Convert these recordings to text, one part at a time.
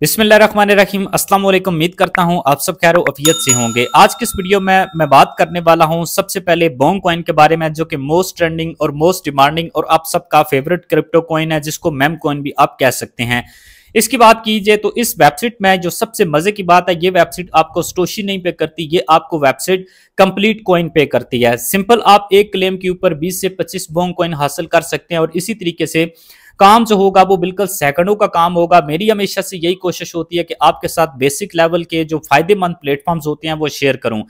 बिस्मिल्लाम अस्सलाम वालेकुम उम्मीद करता हूं आप सब खैर अफियत से होंगे आज की इस वीडियो में मैं बात करने वाला हूं सबसे पहले बोंग कॉइन के बारे में जो कि मोस्ट ट्रेंडिंग और मोस्ट डिमांडिंग और आप सबका फेवरेट क्रिप्टो कॉइन है जिसको मेम कॉइन भी आप कह सकते हैं इसकी बात कीजिए तो इस वेबसाइट में जो सबसे मजे की बात है ये वेबसाइट आपको स्टोशी नहीं पे करती ये आपको वेबसाइट कंप्लीट कॉइन पे करती है सिंपल आप एक क्लेम के ऊपर 20 से 25 बोंग कॉइन हासिल कर सकते हैं और इसी तरीके से काम जो होगा वो बिल्कुल सेकंडों का काम होगा मेरी हमेशा से यही कोशिश होती है कि आपके साथ बेसिक लेवल के जो फायदेमंद प्लेटफॉर्म्स होते हैं वो शेयर करूं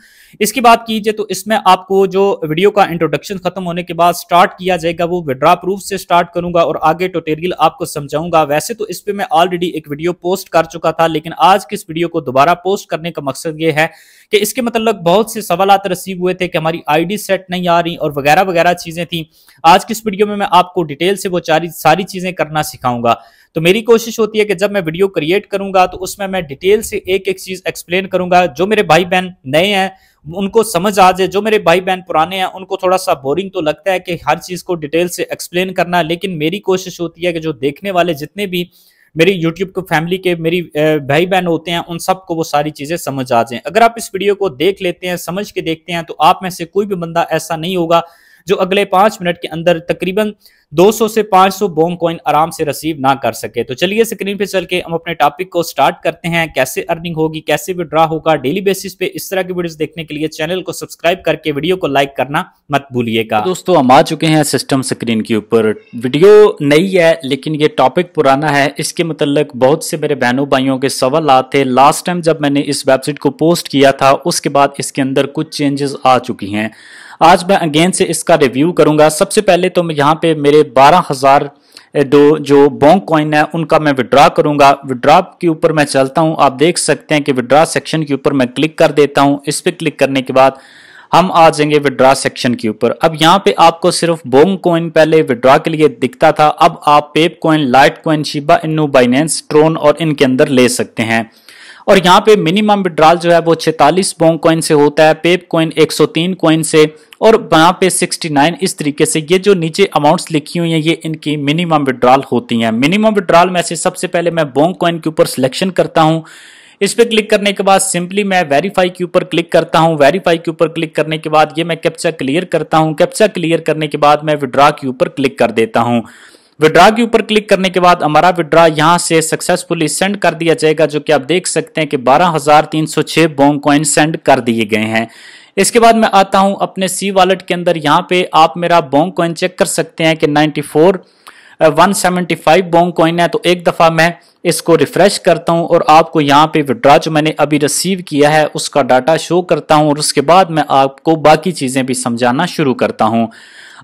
इसकी बात कीजिए तो इसमें आपको जो वीडियो का इंट्रोडक्शन खत्म होने के बाद स्टार्ट किया जाएगा वो विड्रा प्रूफ से स्टार्ट करूंगा और आगे टोटेरियल आपको समझाऊंगा वैसे तो इस पर मैं ऑलरेडी एक वीडियो पोस्ट कर चुका था लेकिन आज की इस वीडियो को दोबारा पोस्ट करने का मकसद ये है कि इसके मतलब बहुत से सवाल रिसीव हुए थे कि हमारी आईडी सेट नहीं आ रही और वगैरह वगैरह चीजें थी आज की इस वीडियो में मैं आपको डिटेल से वो सारी चीजें करना सिखाऊंगा तो मेरी कोशिश होती है कि जब मैं वीडियो क्रिएट करूंगा तो उसमें मैं डिटेल से एक एक चीज एक्सप्लेन करूंगा जो मेरे भाई बहन नए हैं उनको समझ आ जाए जो मेरे भाई बहन पुराने हैं उनको थोड़ा सा बोरिंग तो लगता है कि हर चीज को डिटेल से एक्सप्लेन करना लेकिन मेरी कोशिश होती है कि जो देखने वाले जितने भी मेरी यूट्यूब को फैमिली के मेरी भाई बहन होते हैं उन सबको वो सारी चीज़ें समझ आ जाए अगर आप इस वीडियो को देख लेते हैं समझ के देखते हैं तो आप में से कोई भी बंदा ऐसा नहीं होगा जो अगले पांच मिनट के अंदर तकरीबन 200 से 500 बोंग कॉइन आराम से रिसीव ना कर सके तो चलिए स्क्रीन पे चल के हम अपने टॉपिक को स्टार्ट करते हैं कैसे अर्निंग होगी कैसे विड्रॉ होगा डेली बेसिस पे इस तरह की वीडियोस देखने के लिए चैनल को सब्सक्राइब करके वीडियो को लाइक करना मत भूलिएगा तो दोस्तों हम आ चुके हैं सिस्टम स्क्रीन के ऊपर वीडियो नई है लेकिन ये टॉपिक पुराना है इसके मतलब बहुत से मेरे बहनों भाइयों के सवाल आते लास्ट टाइम जब मैंने इस वेबसाइट को पोस्ट किया था उसके बाद इसके अंदर कुछ चेंजेस आ चुकी हैं आज मैं अगेन से इसका रिव्यू करूंगा सबसे पहले तो यहाँ पे मेरे बारह हजार दो जो बोंग कॉइन है उनका मैं विड्रॉ करूंगा विड्रॉ के ऊपर मैं चलता हूं आप देख सकते हैं कि विड्रा सेक्शन के ऊपर मैं क्लिक कर देता हूं इस पर क्लिक करने के बाद हम आ जाएंगे विड्रा सेक्शन के ऊपर अब यहां पे आपको सिर्फ बोंग कॉइन पहले विड्रॉ के लिए दिखता था अब आप Pepe coin Litecoin Shiba Inu Binance Tron और इनके अंदर ले सकते हैं और यहाँ पे मिनिमम विड्रॉल जो है वो छैतालीस बोंग कॉइन से होता है पेप कॉइन 103 कॉइन से और यहाँ पे 69 इस तरीके से ये जो नीचे अमाउंट्स लिखी हुई हैं ये इनकी मिनिमम विड्रॉल होती हैं मिनिमम विड्रॉल में से सबसे पहले मैं बोंग कॉइन के ऊपर सिलेक्शन करता हूँ इस पर क्लिक करने के बाद सिंपली मैं वेरीफाई के ऊपर क्लिक करता हूँ वेरीफाई के ऊपर क्लिक करने के बाद ये मैं कैप्चा क्लियर करता हूँ कैप्चा क्लियर करने के बाद मैं विड्रॉ के ऊपर क्लिक कर देता हूँ विड्रा के ऊपर क्लिक करने के बाद हमारा विड्रा यहां से सक्सेसफुली सेंड कर दिया जाएगा जो कि आप देख सकते हैं कि 12,306 बॉन्ग कॉइन सेंड कर दिए गए हैं इसके बाद मैं आता हूं अपने सी वॉलेट के अंदर यहाँ पे आप मेरा बॉन्ग कॉइन चेक कर सकते हैं कि 94 फाइव बॉन्ग कॉइन है तो एक दफ़ा मैं इसको रिफ्रेश करता हूं और आपको यहाँ पे विड्रा जो मैंने अभी रिसीव किया है उसका डाटा शो करता हूं और उसके बाद मैं आपको बाकी चीज़ें भी समझाना शुरू करता हूं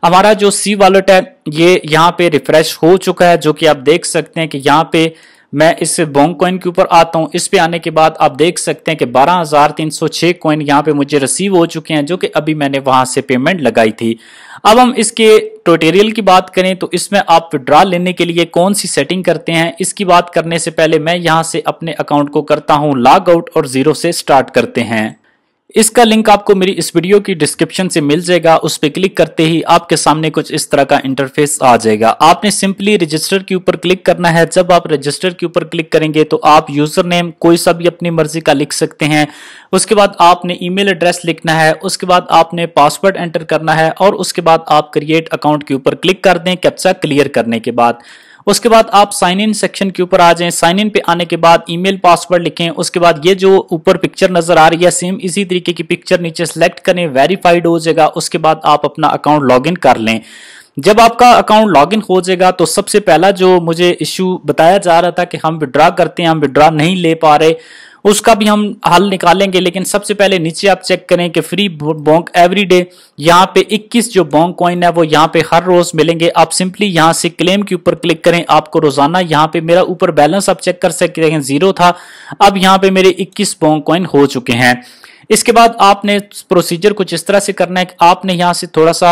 हमारा जो सी वॉलेट है ये यहाँ पे रिफ्रेश हो चुका है जो कि आप देख सकते हैं कि यहाँ पे मैं इस बोंग कॉइन के ऊपर आता हूँ इस पे आने के बाद आप देख सकते हैं कि 12,306 कॉइन यहाँ पे मुझे रिसीव हो चुके हैं जो कि अभी मैंने वहां से पेमेंट लगाई थी अब हम इसके ट्यूटोरियल की बात करें तो इसमें आप विड्रॉ लेने के लिए कौन सी सेटिंग करते हैं इसकी बात करने से पहले मैं यहाँ से अपने अकाउंट को करता हूँ लॉग आउट और जीरो से स्टार्ट करते हैं इसका लिंक आपको मेरी इस वीडियो की डिस्क्रिप्शन से मिल जाएगा उस पर क्लिक करते ही आपके सामने कुछ इस तरह का इंटरफेस आ जाएगा आपने सिंपली रजिस्टर के ऊपर क्लिक करना है जब आप रजिस्टर के ऊपर क्लिक करेंगे तो आप यूजर नेम कोई सा भी अपनी मर्जी का लिख सकते हैं उसके बाद आपने ईमेल एड्रेस लिखना है उसके बाद आपने पासवर्ड एंटर करना है और उसके बाद आप क्रिएट अकाउंट के ऊपर क्लिक कर दें कैप्चा क्लियर करने के बाद उसके बाद आप साइन इन सेक्शन के ऊपर आ जाएं साइन इन पे आने के बाद ईमेल पासवर्ड लिखें उसके बाद ये जो ऊपर पिक्चर नजर आ रही है सेम इसी तरीके की पिक्चर नीचे सेलेक्ट करें वेरीफाइड हो जाएगा उसके बाद आप अपना अकाउंट लॉगिन कर लें जब आपका अकाउंट लॉगिन हो जाएगा तो सबसे पहला जो मुझे इश्यू बताया जा रहा था कि हम विड्रा करते हैं हम विड्रा नहीं ले पा रहे उसका भी हम हल निकालेंगे लेकिन सबसे पहले नीचे आप चेक करें कि फ्री बॉन्क एवरी डे यहाँ पे 21 जो बॉन्क कॉइन है वो यहाँ पे हर रोज मिलेंगे आप सिंपली यहाँ से क्लेम के ऊपर क्लिक करें आपको रोजाना यहाँ पे मेरा ऊपर बैलेंस आप चेक कर सकते हैं जीरो था अब यहाँ पे मेरे इक्कीस बॉन्क कॉइन हो चुके हैं इसके बाद आपने प्रोसीजर कुछ इस तरह से करना है कि आपने यहाँ से थोड़ा सा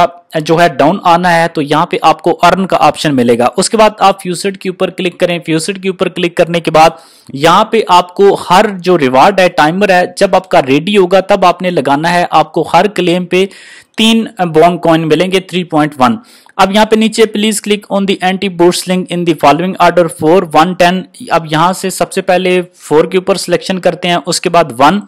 जो है डाउन आना है तो यहाँ पे आपको अर्न का ऑप्शन मिलेगा उसके बाद आप फ्यूसेट के ऊपर क्लिक करें फ्यूसेट के ऊपर क्लिक करने के बाद यहाँ पे आपको हर जो रिवार्ड है टाइमर है जब आपका रेडी होगा तब आपने लगाना है आपको हर क्लेम पे तीन बॉन्ग कॉइन मिलेंगे 3.1 अब यहाँ पे नीचे please click on the antibot link in the following order four one ten अब यहाँ से सबसे पहले फोर के ऊपर सिलेक्शन करते हैं उसके बाद वन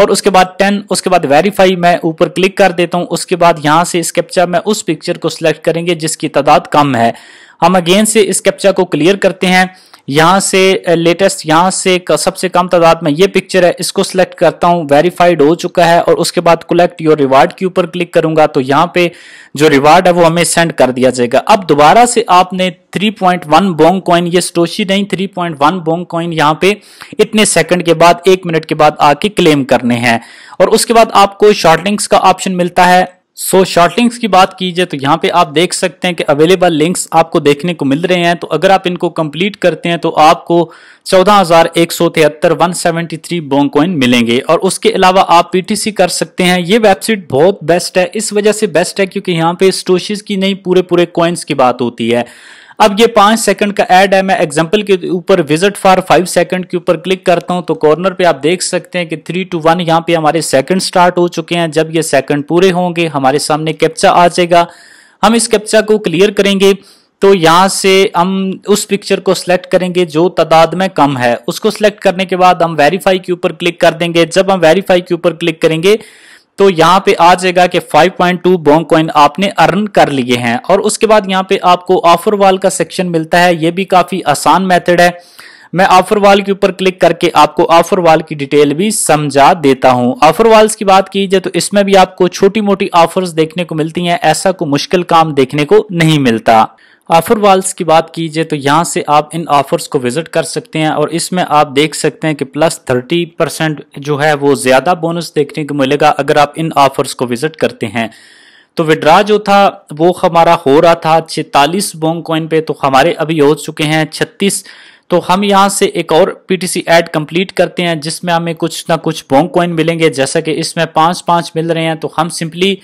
और उसके बाद टेन उसके बाद वेरीफाई मैं ऊपर क्लिक कर देता हूं उसके बाद यहां से इस कैप्चा में उस पिक्चर को सिलेक्ट करेंगे जिसकी तादाद कम है हम अगेन से इस कैप्चा को क्लियर करते हैं यहां से लेटेस्ट यहां से सबसे कम तादाद में ये पिक्चर है इसको सिलेक्ट करता हूं वेरीफाइड हो चुका है और उसके बाद कलेक्ट योर रिवार्ड के ऊपर क्लिक करूंगा तो यहां पे जो रिवार्ड है वो हमें सेंड कर दिया जाएगा अब दोबारा से आपने 3.1 बोंग कॉइन ये स्टोशी नहीं 3.1 बोंग कॉइन यहाँ पे इतने सेकंड के बाद एक मिनट के बाद आके क्लेम करने हैं और उसके बाद आपको शॉर्ट लिंक्स का ऑप्शन मिलता है सो शॉर्ट लिंक्स की बात की जाए तो यहाँ पे आप देख सकते हैं कि अवेलेबल लिंक्स आपको देखने को मिल रहे हैं तो अगर आप इनको कंप्लीट करते हैं तो आपको चौदह हजार एक सौ तिहत्तर वन सेवेंटी थ्री बोंग मिलेंगे और उसके अलावा आप पीटीसी कर सकते हैं ये वेबसाइट बहुत बेस्ट है इस वजह से बेस्ट है क्योंकि यहाँ पे स्टोशिज की नहीं पूरे पूरे कॉइन्स की बात होती है अब ये पांच सेकंड का एड है मैं एग्जांपल के ऊपर विजिट फॉर फाइव सेकंड के ऊपर क्लिक करता हूं तो कॉर्नर पे आप देख सकते हैं कि थ्री टू वन यहां पे हमारे सेकंड स्टार्ट हो चुके हैं जब ये सेकंड पूरे होंगे हमारे सामने कैप्चा आ जाएगा हम इस कैप्चा को क्लियर करेंगे तो यहाँ से हम उस पिक्चर को सिलेक्ट करेंगे जो तादाद में कम है उसको सिलेक्ट करने के बाद हम वेरीफाई के ऊपर क्लिक कर देंगे जब हम वेरीफाई के ऊपर क्लिक करेंगे तो यहाँ पे आ जाएगा कि 5.2 पॉइंट बॉन्ग कॉइन आपने अर्न कर लिए हैं और उसके बाद यहाँ पे आपको ऑफर वाल का सेक्शन मिलता है ये भी काफी आसान मेथड है मैं ऑफर वाल के ऊपर क्लिक करके आपको ऑफर वाल की डिटेल भी समझा देता हूं ऑफर वाल्स की बात की जाए तो इसमें भी आपको छोटी मोटी ऑफर्स देखने को मिलती हैं ऐसा कोई मुश्किल काम देखने को नहीं मिलता ऑफर वाल्स की बात कीजिए तो यहाँ से आप इन ऑफर्स को विजिट कर सकते हैं और इसमें आप देख सकते हैं कि प्लस थर्टी परसेंट जो है वो ज़्यादा बोनस देखने को मिलेगा अगर आप इन ऑफर्स को विजिट करते हैं तो विड्रा जो था वो हमारा हो रहा था छितालीस बोंग कॉइन पे तो हमारे अभी हो चुके हैं छत्तीस तो हम यहाँ से एक और पीटीसी ऐड कंप्लीट करते हैं जिसमें हमें कुछ ना कुछ बोंग कॉइन मिलेंगे जैसा कि इसमें पाँच पाँच मिल रहे हैं तो हम सिंपली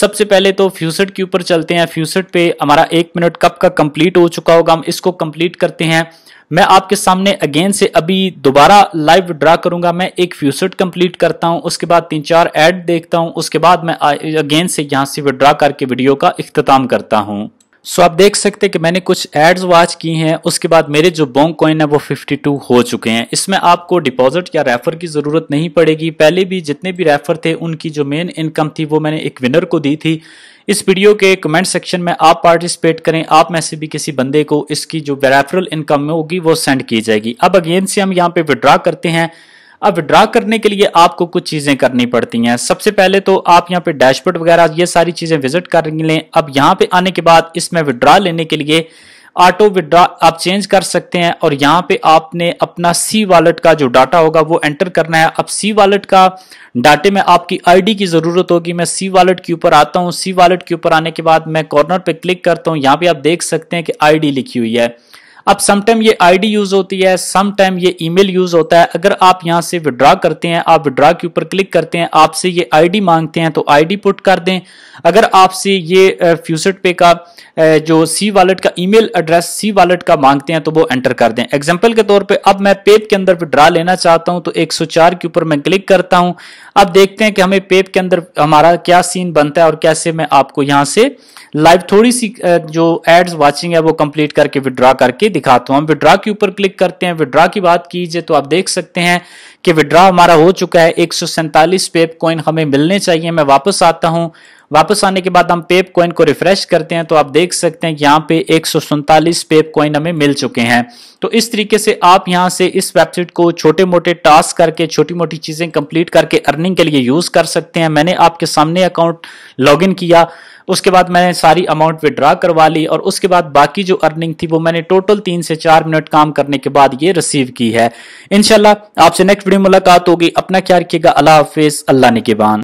सबसे पहले तो फ्यूसेट के ऊपर चलते हैं फ्यूसेट पे हमारा एक मिनट कब का कंप्लीट हो चुका होगा हम इसको कंप्लीट करते हैं मैं आपके सामने अगेन से अभी दोबारा लाइव ड्रा करूंगा मैं एक फ्यूसेट कंप्लीट करता हूं उसके बाद तीन चार ऐड देखता हूं उसके बाद मैं अगेन से यहां से विड्रा करके वीडियो का इख्ताम करता हूं सो आप देख सकते हैं कि मैंने कुछ एड्स वॉच की हैं उसके बाद मेरे जो बोंग कॉइन है वो 52 हो चुके हैं इसमें आपको डिपॉजिट या रेफर की ज़रूरत नहीं पड़ेगी पहले भी जितने भी रेफर थे उनकी जो मेन इनकम थी वो मैंने एक विनर को दी थी इस वीडियो के कमेंट सेक्शन में आप पार्टिसिपेट करें आप में से भी किसी बंदे को इसकी जो रेफरल इनकम होगी वो सेंड की जाएगी अब अगेन से हम यहाँ पे विड्रॉ करते हैं अब विड्रा करने के लिए आपको कुछ चीजें करनी पड़ती हैं सबसे पहले तो आप यहाँ पे डैशबोर्ड वगैरह ये सारी चीजें विजिट कर लें अब यहाँ पे आने के बाद इसमें विड्रा लेने के लिए ऑटो विड्रा आप चेंज कर सकते हैं और यहाँ पे आपने अपना सी वॉलेट का जो डाटा होगा वो एंटर करना है अब सी वॉलेट का डाटे में आपकी आईडी की ज़रूरत होगी मैं सी वॉलेट के ऊपर आता हूँ सी वॉलेट के ऊपर आने के बाद मैं कॉर्नर पे क्लिक करता हूँ यहाँ पे आप देख सकते हैं कि आईडी लिखी हुई है अब समटाइम ये आईडी यूज होती है समटाइम ये ईमेल यूज होता है अगर आप यहाँ से विड्रॉ करते हैं आप विड्रॉ के ऊपर क्लिक करते हैं आपसे ये आईडी मांगते हैं तो आईडी पुट कर दें अगर आपसे ये फ्यूसेट पे का जो सी वॉलेट का ईमेल एड्रेस सी वॉलेट का मांगते हैं तो वो एंटर कर दें एग्जाम्पल के तौर पर अब मैं पेप के अंदर विड्रा लेना चाहता हूँ तो एक के ऊपर मैं क्लिक करता हूँ अब देखते हैं कि हमें पेप के अंदर हमारा क्या सीन बनता है और कैसे मैं आपको यहाँ से लाइव थोड़ी सी जो एड्स वाचिंग है वो कंप्लीट करके विड्रॉ करके दिखाता हूं हम विड्रॉ के ऊपर क्लिक करते हैं विड्रॉ की बात कीजिए तो आप देख सकते हैं कि विड्रॉ हमारा हो चुका है एक सौ सैंतालीस पेप कॉइन हमें मिलने चाहिए मैं वापस आता हूं वापस आने के बाद हम पेप कॉइन को रिफ्रेश करते हैं तो आप देख सकते हैं कि यहाँ पे एक पेप कॉइन हमें मिल चुके हैं तो इस तरीके से आप यहाँ से इस वेबसाइट को छोटे मोटे टास्क करके छोटी मोटी चीजें कंप्लीट करके अर्निंग के लिए यूज कर सकते हैं मैंने आपके सामने अकाउंट लॉगिन किया उसके बाद मैंने सारी अमाउंट विड्रा करवा ली और उसके बाद बाकी जो अर्निंग थी वो मैंने टोटल तीन से चार मिनट काम करने के बाद ये रिसीव की है इनशाला आपसे नेक्स्ट वीडियो मुलाकात होगी अपना क्या रखिएगा अल्लाह हाफिज अल्लाह ने बान